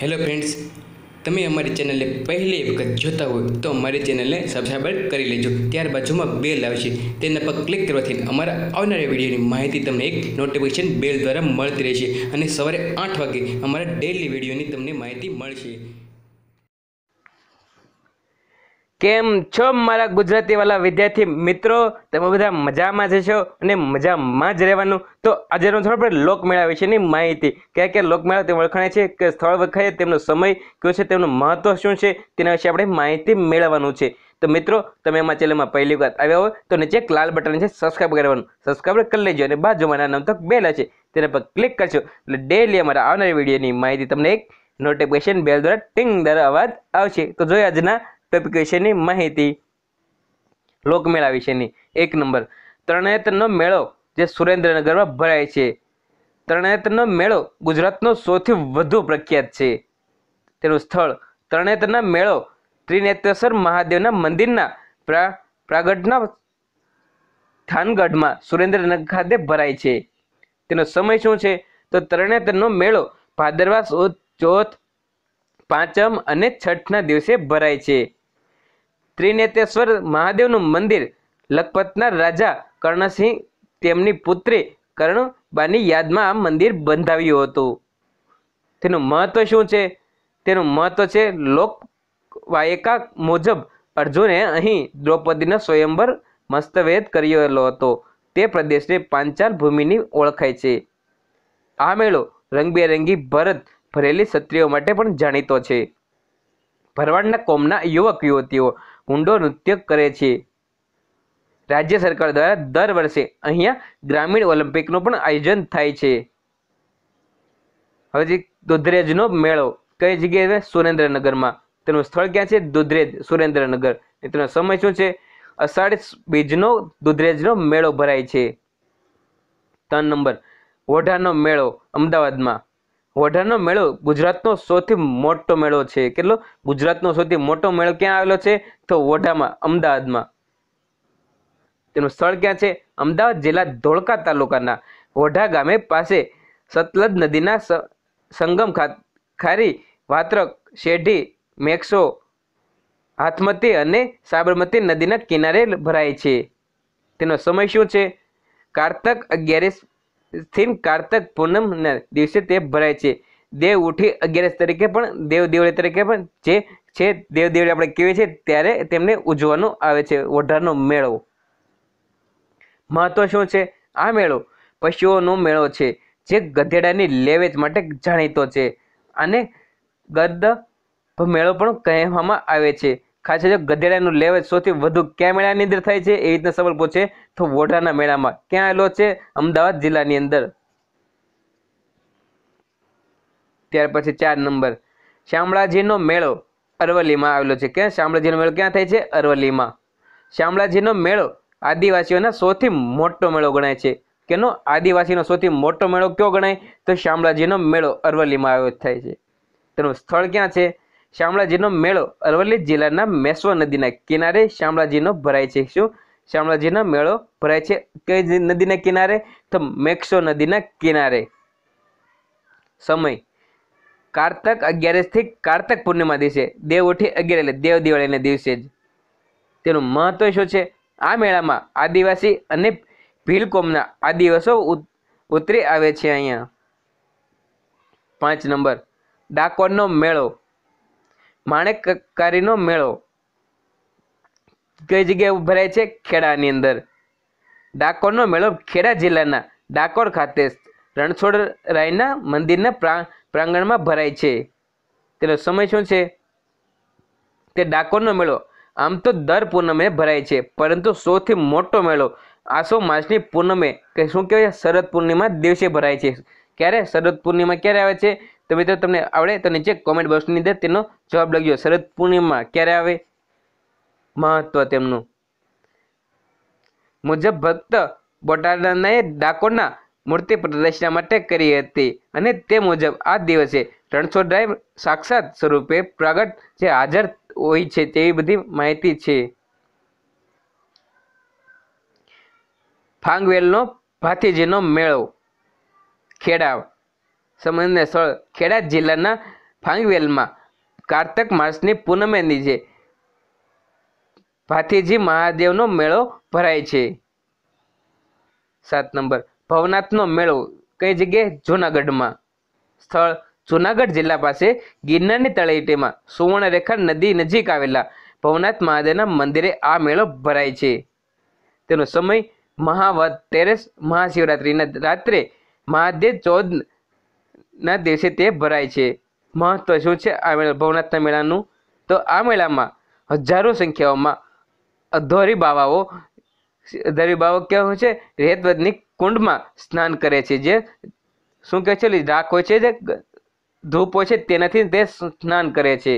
hello friends તમે અમારી ચેનલને પહેલી વખત જોતા હોય તો અમારી ચેનલને સબસ્ક્રાઈબર કરી લેજો ત્યાર બાજુમાં બેલ આવશે તેના પર ક્લિક કરવાથી અમારા આવનારા વિડીયોની માહિતી તમને એક નોટિફિકેશન બેલ દ્વારા મળતી રહેશે અને સવારે આઠ વાગે અમારા ડેલી વિડીયોની તમને માહિતી મળશે કેમ છો મારા ગુજરાતી વાલા વિદ્યાર્થી મિત્રો તમે બધા મજામાં જશો અને મજામાં જ રહેવાનું તો આજેનો થોડો આપણે લોકમેળા વિશેની માહિતી ક્યાં ક્યાં લોકમેળા તે ઓળખાણે છે કે સ્થળ વખતે તેમનો સમય કયો છે તેમનું મહત્વ શું છે તેના વિશે આપણે માહિતી મેળવવાનું છે તો મિત્રો તમે અમારા ચેનલમાં પહેલી વાત આવ્યા હોય તો નીચે એક લાલ બટન છે સબસ્ક્રાઈબ કરવાનું સબસ્ક્રાઈબ કરી લેજો અને બાજુમાં નામ તો બેલ છે તેના પર ક્લિક કરશો એટલે ડેલી અમારા આવનારી વિડીયોની માહિતી તમને એક નોટિફિકેશન બેલ દ્વારા ટિંગ દ્વારા અવાજ આવશે તો જોઈએ આજના ટોપિક માહિતી લોકમેળા વિશેની એક નંબર તરણેતરનો મેળો જે સુરેન્દ્રનગરમાં ભરાય છે તરણેતરનો મેળો ગુજરાતનો સૌથી વધુ પ્રખ્યાત છે તેનું સ્થળ તરણેતરના મેળો ત્રિનેત્રેશ્વર મહાદેવના મંદિરના પ્રા પ્રાગઢના થાનગઢમાં સુરેન્દ્રનગર ખાતે ભરાય છે તેનો સમય શું છે તો તરણેતરનો મેળો ભાદરવા ચોથ પાંચમ અને છઠના દિવસે ભરાય છે ત્રિનેતેશ્વર મહાદેવનું મંદિર લખપતના રાજા કર્ણસિંહ તેમની પુત્રી કર્ણબાની યાદમાં આ મંદિર બંધાવ્યું હતું તેનું મહત્ત્વ શું છે તેનું મહત્ત્વ છે લોકવાયકા મુજબ અર્જુને અહીં દ્રૌપદીનો સ્વયંવર મસ્તવેદ કરેલો હતો તે પ્રદેશને પાંચાલ ભૂમિની ઓળખાય છે આ મેળો રંગબેરંગી ભરત ભરેલી ક્ષત્રિયો માટે પણ જાણીતો છે ભરવાડના કોમના યુવક યુવતીઓ હુંડો નૃત્ય કરે છે રાજ્ય સરકાર દ્વારા દર વર્ષે અહીંયા ગ્રામીણ ઓલિમ્પિકનું પણ આયોજન થાય છે હવે દુધરેજનો મેળો કઈ જગ્યાએ સુરેન્દ્રનગરમાં તેનું સ્થળ ક્યાં છે દુધરેજ સુરેન્દ્રનગર તેનો સમય શું છે અષાઢ બીજનો દુધરેજનો મેળો ભરાય છે ત્રણ નંબર વઢાનો મેળો અમદાવાદમાં વઢારનો મેળો ગુજરાતનો સૌથી મોટો મેળો છે કેટલો ગુજરાતનો સૌથી મોટો મેળો ક્યાં આવેલો છે તો વઢામાં અમદાવાદમાં તેનું સ્થળ ક્યાં છે અમદાવાદ જિલ્લા ધોળકા તાલુકાના વઢા ગામે પાસે સતલજ નદીના સંગમ ખારી વાત્રક શેઢી મેક્સો હાથમતી અને સાબરમતી નદીના કિનારે ભરાય છે તેનો સમય શું છે કારતક અગિયારીસ થીમ કારતક પૂનમના દિવસે તે ભરાય છે દેવ ઉઠી અગિયારસ તરીકે પણ દેવ દેવળી તરીકે પણ જે છે દેવ દેવળી આપણે કહેવાય છે ત્યારે તેમને ઉજવવાનો આવે છે ઓઢાનો મેળો મહત્વ શું છે આ મેળો પશુઓનો મેળો છે જે ગધેડાની લેવેચ માટે જાણીતો છે અને ગદ મેળો પણ કહેવામાં આવે છે ખાસ છે ગધેડાનું લેવલ સૌથી વધુ ક્યાં મેળાની અંદર થાય છે એ રીતના સવાલ પૂછે તો વોઢાના મેળામાં ક્યાં આવેલો છે અમદાવાદ જિલ્લાની અંદર ત્યાર પછી ચાર નંબર શામળાજીનો મેળો અરવલ્લીમાં આવેલો છે ક્યાં શામળાજીનો મેળો ક્યાં થાય છે અરવલ્લીમાં શામળાજીનો મેળો આદિવાસીઓના સૌથી મોટો મેળો ગણાય છે કેનો આદિવાસીનો સૌથી મોટો મેળો કયો ગણાય તો શામળાજીનો મેળો અરવલ્લીમાં આવ્યો થાય છે તેનું સ્થળ ક્યાં છે શામળાજીનો મેળો અરવલ્લી જિલ્લાના મેશ્વ નદીના કિનારે શામળાજીનો ભરાય છે શું શામળાજીનો મેળો ભરાય છે કઈ નદીના કિનારે તો મેક્ષો નદીના કિનારે સમય કારતક અગિયારસથી કારતક પૂર્ણિમા દિવસે દેવઉઠી અગિયાર એટલે દેવ દિવાળીના દિવસે જ તેનું મહત્વ શું છે આ મેળામાં આદિવાસી અને ભીલકોમના કોમના આદિવાસીઓ ઉતરી આવે છે અહીંયા પાંચ નંબર ડાકોરનો મેળો માણેકકારીનો મેળો કઈ જગ્યાએ ભરાય છે ખેડાની અંદર ડાકોરનો મેળો ખેડા જિલ્લાના ડાકોર ખાતે રણછોડ રાયના મંદિરના પ્રાંગણમાં ભરાય છે તેનો સમય શું છે તે ડાકોરનો મેળો આમ તો દર પૂનમે ભરાય છે પરંતુ સૌથી મોટો મેળો આસો માસની પૂનમે કે શું કહેવાય શરદ પૂર્ણિમા દિવસે ભરાય છે ક્યારે શરદ પૂર્ણિમા ક્યારે આવે છે તો મિત્રો તમને આવડે તો નીચે કોમેન્ટ બોક્સની અંદર તેનો જવાબ લખજો શરદ પૂર્ણિમા ક્યારે આવે મહત્વ તેમનું મુજબ ભક્ત બોટાદાનાએ ડાકોરના મૂર્તિ પ્રદર્શન માટે કરી હતી અને તે મુજબ આ દિવસે રણછોડ ડ્રાઈવ સાક્ષાત સ્વરૂપે પ્રગટ જે હાજર હોય છે તેવી બધી માહિતી છે ફાંગવેલનો ભાતીજીનો મેળો ખેડાવ સંબંધને સ્થળ ખેડા જિલ્લાના ફાંગવેલમાં કારતક માસની પૂનમે નીજે ભાથીજી મહાદેવનો મેળો ભરાય છે સાત નંબર ભવનાથનો મેળો કઈ જગ્યાએ જૂનાગઢમાં સ્થળ જૂનાગઢ જિલ્લા પાસે ગિરનારની તળેટીમાં સુવર્ણરેખા નદી નજીક આવેલા ભવનાથ મહાદેવના મંદિરે આ મેળો ભરાય છે તેનો સમય મહાવત તેરસ મહાશિવરાત્રિના રાત્રે મહાદેવ ચૌદ ના દિવસે તે ભરાય છે મહત્વ શું છે આ મેળા ભવનાથના મેળાનું તો આ મેળામાં હજારો સંખ્યાઓમાં અધોરી બાવાઓ અધોરી બાવાઓ કેવું છે રેતવદની કુંડમાં સ્નાન કરે છે જે શું કહે છે રાખ હોય છે જે ધૂપ હોય છે તેનાથી તે સ્નાન કરે છે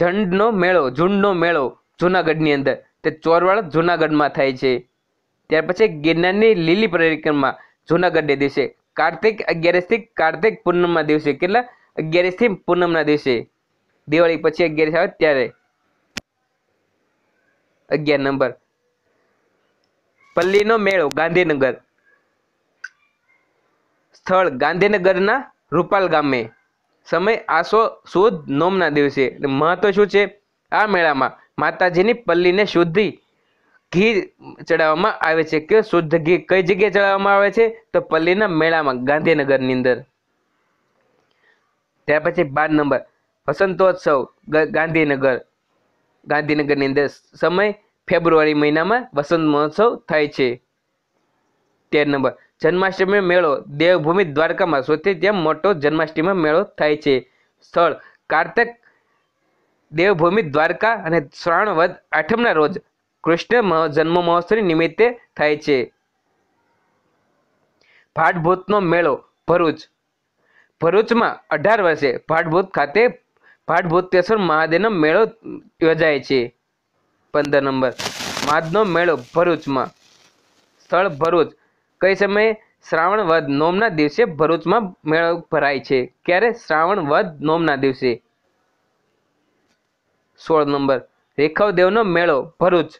ઝંડનો મેળો ઝુંડનો મેળો જૂનાગઢની અંદર તે ચોરવાડ જૂનાગઢમાં થાય છે ત્યાર પછી ગિરનારની લીલી પરિક્રમા જૂનાગઢને દિવસે કાર્તિક થી કાર્તિક પૂનમના દિવસે કેટલા અગિયારસથી પૂનમના દિવસે દિવાળી પછી અગિયારસ આવે ત્યારે અગિયાર નંબર પલ્લીનો મેળો ગાંધીનગર સ્થળ ગાંધીનગરના રૂપાલ ગામે સમય આસો સુદ નોમના દિવસે મહત્વ શું છે આ મેળામાં માતાજીની પલ્લીને શુદ્ધિ ઘી ચડાવવામાં આવે છે કે શુદ્ધ ઘી કઈ જગ્યાએ ચડાવવામાં આવે છે તો પલ્લીના મેળામાં ગાંધીનગરની અંદર ત્યાર પછી બાર નંબર વસંતોત્સવ ગાંધીનગર ગાંધીનગરની અંદર સમય ફેબ્રુઆરી મહિનામાં વસંત મહોત્સવ થાય છે તેર નંબર જન્માષ્ટમી મેળો દેવભૂમિ દ્વારકામાં સૌથી ત્યાં મોટો જન્માષ્ટમી મેળો થાય છે સ્થળ કાર્તક દેવભૂમિ દ્વારકા અને શ્રાવણ વધ આઠમના રોજ કૃષ્ણ જન્મ મહોત્સવ નિમિત્તે થાય છે ભાડભૂતનો મેળો ભરૂચ ભરૂચમાં અઢાર વર્ષે ભાટભૂત ખાતે ભાડભૂતેશ્વર મહાદેવનો મેળો યોજાય છે પંદર નંબર માધનો મેળો ભરૂચમાં સ્થળ ભરૂચ કઈ સમયે શ્રાવણ વદ નોમના દિવસે ભરૂચમાં મેળો ભરાય છે ક્યારે શ્રાવણ વદ નોમના દિવસે સોળ નંબર રેખવદેવનો મેળો ભરૂચ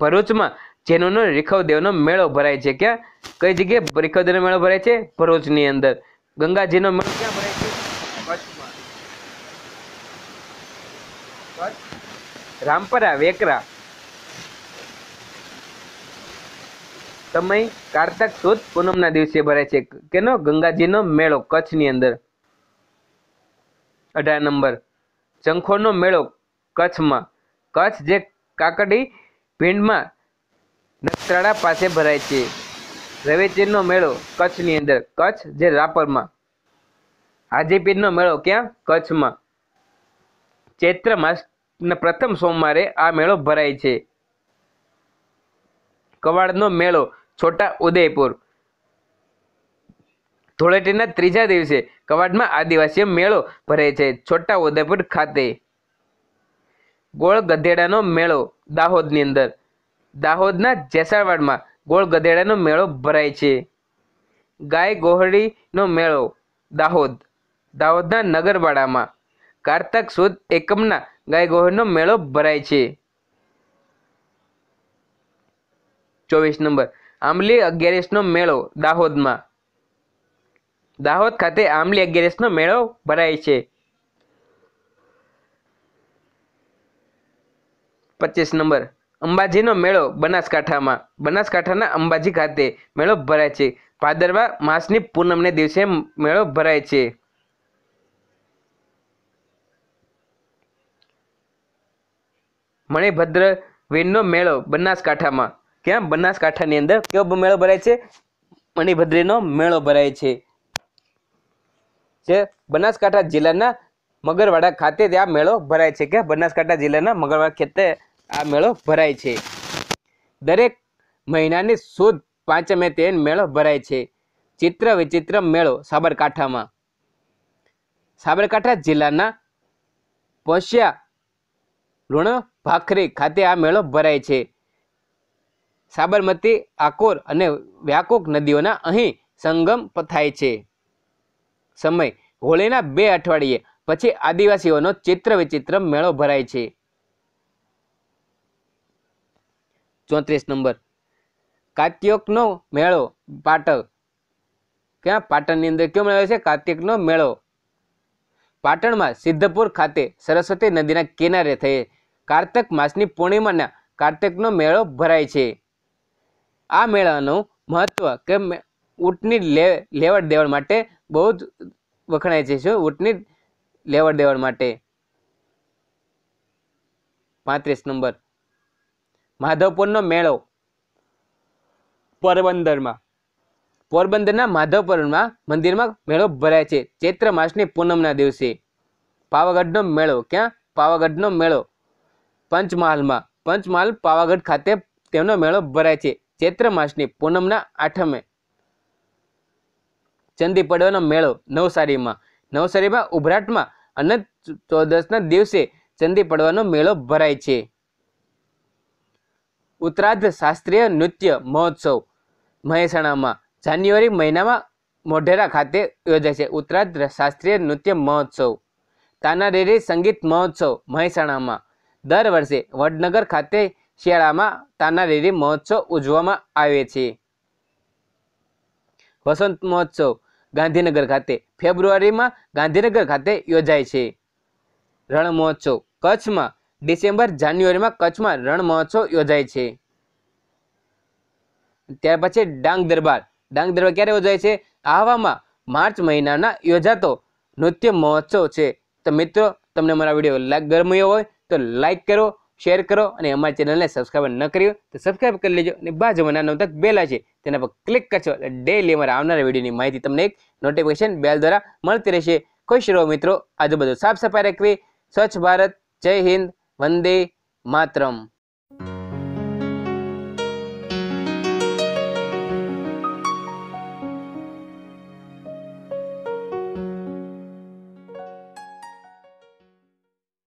ભરૂચમાં જેનો રીખવ દેવનો મેળો ભરાય છે ક્યાં કઈ જગ્યાએ રેખવદેવનો મેળો ભરાય છે ભરૂચની અંદર ગંગાજીનો મેળો ક્યાં ભરાય છે રામપરા વેકરા સમય કારતક સુદ પૂનમના દિવસે ભરાય છે કેનો ગંગાજીનો મેળો કચ્છની અંદર અઢાર નંબર જંખોનો મેળો કચ્છમાં કચ્છ જે કાકડી ભીંડમાં નખત્રાણા પાસે ભરાય છે રવેચીરનો મેળો કચ્છની અંદર કચ્છ જે રાપરમાં હાજીપીરનો મેળો ક્યાં કચ્છમાં ચૈત્ર માસના પ્રથમ સોમવારે આ મેળો ભરાય છે કવાડનો મેળો છોટા ઉદયપુર ધૂળેટીના ત્રીજા દિવસે કવાડમાં આદિવાસી મેળો ભરાય છે છોટા ઉદયપુર ખાતે ગોળ ગધેડાનો મેળો દાહોદની અંદર દાહોદના જેસાળવાડમાં ગોળ ગધેડાનો મેળો ભરાય છે ગાય ગોહળીનો મેળો દાહોદ દાહોદના નગરવાડામાં કારતક સુદ એકમના ગાય ગોહળનો મેળો ભરાય છે ચોવીસ નંબર આંબલી અગિયારીસનો મેળો દાહોદમાં દાહોદ ખાતે આંબલી અગિયારીસનો મેળો ભરાય છે પચીસ નંબર અંબાજીનો મેળો બનાસકાંઠામાં બનાસકાંઠાના અંબાજી ખાતે મેળો ભરાય છે ભાદરવા માસની પૂનમને દિવસે મેળો ભરાય છે મણિભદ્ર વીરનો મેળો બનાસકાંઠામાં ક્યાં બનાસકાંઠાની અંદર કયો મેળો ભરાય છે મણિભદ્રીનો મેળો ભરાય છે જે બનાસકાંઠા જિલ્લાના મગરવાડા ખાતે ત્યાં મેળો ભરાય છે કે બનાસકાંઠા જિલ્લાના મગરવાડા ખાતે આ મેળો ભરાય છે દરેક મહિનાની સુદ પાંચમે તે મેળો ભરાય છે ચિત્ર વિચિત્ર મેળો સાબરકાંઠામાં સાબરકાંઠા જિલ્લાના પોશિયા લુણ ભાખરી ખાતે આ મેળો ભરાય છે સાબરમતી આકોર અને વ્યાકોક નદીઓના અહીં સંગમ થાય છે સમય હોળીના બે અઠવાડિયે પછી આદિવાસીઓનો ચિત્ર વિચિત્ર મેળો ભરાય છે ચોત્રીસ નંબર કાત્યોકનો મેળો પાટણ ક્યાં પાટણની અંદર કયો મેળો છે કાત્યકનો મેળો પાટણમાં સિદ્ધપુર ખાતે સરસ્વતી નદીના કિનારે થયે કાર્તક માસની પૂર્ણિમાના કાર્તકનો મેળો ભરાય છે આ મેળાનું મહત્ત્વ કે ઊંટની લે લેવડ દેવડ માટે બહુ જ વખણાય છે શું ઊંટની લેવડ દેવડ માટે પાંત્રીસ નંબર માધવપુરનો મેળો પોરબંદરમાં પોરબંદરના માધવપુરમાં મંદિરમાં મેળો ભરાય છે ચૈત્ર માસની પૂનમના દિવસે પાવાગઢનો મેળો ક્યાં પાવાગઢનો મેળો પંચમહાલમાં પંચમહાલ પાવાગઢ ખાતે તેમનો મેળો ભરાય છે ચૈત્ર માસની પૂનમના આઠમે ચંદી પડવાનો મેળો નવસારીમાં નવસારીમાં ઉભરાટમાં અને ચૌદસના દિવસે ચંદી પડવાનો મેળો ભરાય છે ઉત્તરાર્ધ શાસ્ત્રીય નૃત્ય મહોત્સવ મહેસાણામાં જાન્યુઆરી મહિનામાં મોઢેરા ખાતે યોજાય છે ઉત્તરાર્ધ શાસ્ત્રીય નૃત્ય મહોત્સવ તાનારેરી સંગીત મહોત્સવ મહેસાણામાં દર વર્ષે વડનગર ખાતે શિયાળામાં તાનારેરી મહોત્સવ ઉજવવામાં આવે છે વસંત મહોત્સવ ગાંધીનગર ખાતે ફેબ્રુઆરીમાં ગાંધીનગર ખાતે યોજાય છે રણ મહોત્સવ કચ્છમાં ડિસેમ્બર જાન્યુઆરીમાં કચ્છમાં રણ મહોત્સવ યોજાય છે ત્યાર પછી ડાંગ દરબાર ડાંગ દરબાર ક્યારે યોજાય છે આહવામાં માર્ચ મહિનાના યોજાતો નૃત્ય મહોત્સવ છે તો મિત્રો તમને મારા વિડીયો ગરમ્યો હોય તો લાઇક કરો શેર કરો અને અમારી ચેનલને સબસ્ક્રાઈબ ન કર્યો તો સબસ્ક્રાઈબ કરી લેજો અને બાજુમાં નવ તક બેલ છે તેના પર ક્લિક કરશો એટલે ડેલી અમારા આવનારા વિડીયોની માહિતી તમને એક નોટિફિકેશન બેલ દ્વારા મળતી રહેશે ખુશ રહો મિત્રો આજુબાજુ સાફ સફાઈ રાખવી સ્વચ્છ ભારત જય હિન્દ வந்தே மாத்திரம்